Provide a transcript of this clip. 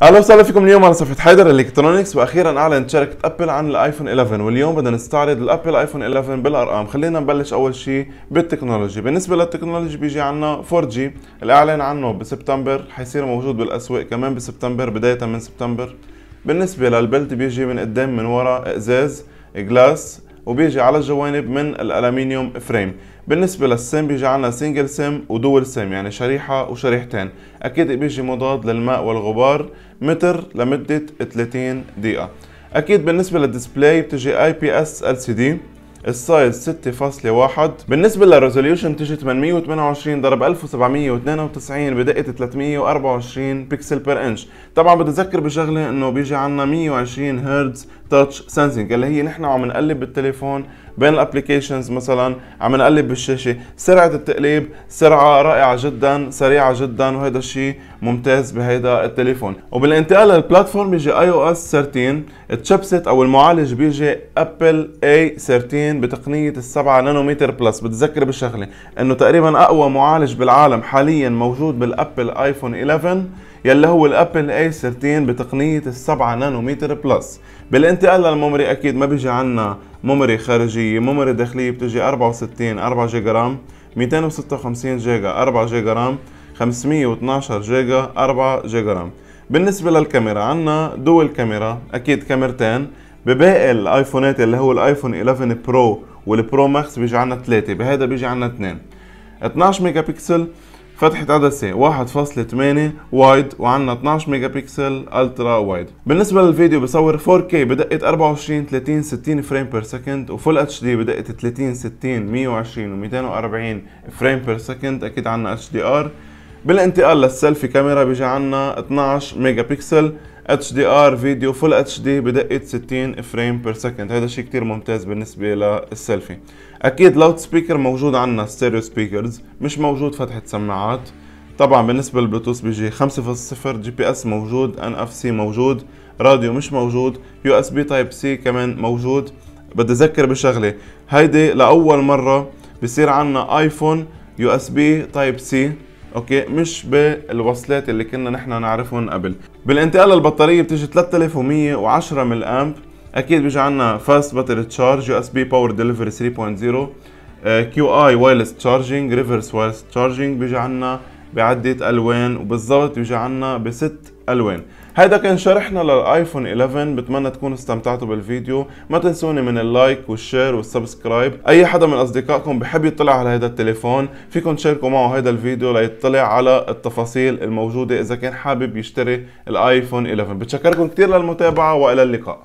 اهلا وسهلا فيكم اليوم على صفحه حيدر الكترونكس واخيرا اعلنت شركه ابل عن الايفون 11 واليوم بدنا نستعرض الابل ايفون 11 بالارقام خلينا نبلش اول شيء بالتكنولوجي بالنسبه للتكنولوجي بيجي عنا 4G الاعلان عنه بسبتمبر حيصير موجود بالاسواق كمان بسبتمبر بدايه من سبتمبر بالنسبه للبلت بيجي من قدام من ورا ازاز جلاس وبيجي على الجوانب من الالمنيوم فريم بالنسبه للسم بيجي عندنا سنجل سم ودول سم يعني شريحه وشريحتين اكيد بيجي مضاد للماء والغبار متر لمده 30 دقيقه اكيد بالنسبه للديسبلاي بتجي اي بي اس ال سي دي السايز 6.1 بالنسبه للريزوليوشن بتيجي 828 ضرب 1792 بدقه 324 بكسل بير انش طبعا بتذكر بشغله انه بيجي عندنا 120 هرتز تاتش سنسنج اللي هي نحن عم نقلب بالتليفون بين الابلكيشنز مثلا عم نقلب بالشاشه سرعه التقليب سرعه رائعه جدا سريعه جدا وهذا الشيء ممتاز بهيدا التليفون وبالانتقال للبلاتفورم بيجي اي او اس 13 التشيبسيت او المعالج بيجي ابل اي 13 بتقنيه ال7 نانومتر بلس بتذكر بشغله انه تقريبا اقوى معالج بالعالم حاليا موجود بالابل ايفون 11 يلي هو الابل اي 13 بتقنيه السبعة نانومتر بلس بالانتقال للميموري اكيد ما بيجي عنا ميموري خارجيه ميموري داخليه بتجي 64 4 جيجا رام 256 جيجا 4 جيجا رام 512 جيجا 4 جيجا رام بالنسبة للكاميرا عنا دول كاميرا أكيد كاميرتين بباقي الآيفونات اللي هو الآيفون 11 برو والبرو ماكس بيجي عنا ثلاثة بهذا بيجي عنا اثنين 12 ميجا بكسل فتحة عدسة 1.8 وايد وعندنا 12 ميجا بكسل الترا وايد بالنسبة للفيديو بصور 4K بدقة 24 30 60 فريم بير سكند وفول اتش دي بدقة 30 60 120 و240 فريم بير سكند اكيد عندنا اتش دي ار بالانتقال للسيلفي كاميرا بيجي عنا 12 ميجا بكسل اتش دي ار فيديو فول اتش دي بدقه 60 فريم بير سكند هذا شيء كتير ممتاز بالنسبه للسيلفي اكيد لاود سبيكر موجود عندنا ستيريو سبيكرز مش موجود فتحه سماعات طبعا بالنسبه للبلوتوث بيجي 5.0 جي بي اس موجود ان اف سي موجود راديو مش موجود يو اس بي تايب سي كمان موجود بدي اذكر بشغله هيدي لاول مره بصير عندنا ايفون يو اس بي تايب سي اوكي مش بالوصلات اللي كنا نحن نعرفهم قبل بالانتقال للبطاريه بتيجي 3110 مل امب اكيد بيجي عندنا فاست باتري تشارج يو اس بي باور ديليفري 3.0 كيو اي وايرلس تشارجينج ريفرس وايرلس تشارجينج بيجي عندنا بعدة الوان وبالضبط بيجي عندنا بست الوان هذا كان شرحنا للايفون 11 بتمنى تكونوا استمتعتوا بالفيديو ما تنسوني من اللايك والشير والسبسكرايب اي حدا من اصدقائكم بحب يطلع على هذا التليفون فيكم تشاركوا معه هذا الفيديو ليطلع على التفاصيل الموجوده اذا كان حابب يشتري الايفون 11 بتشكركم كثير للمتابعه والى اللقاء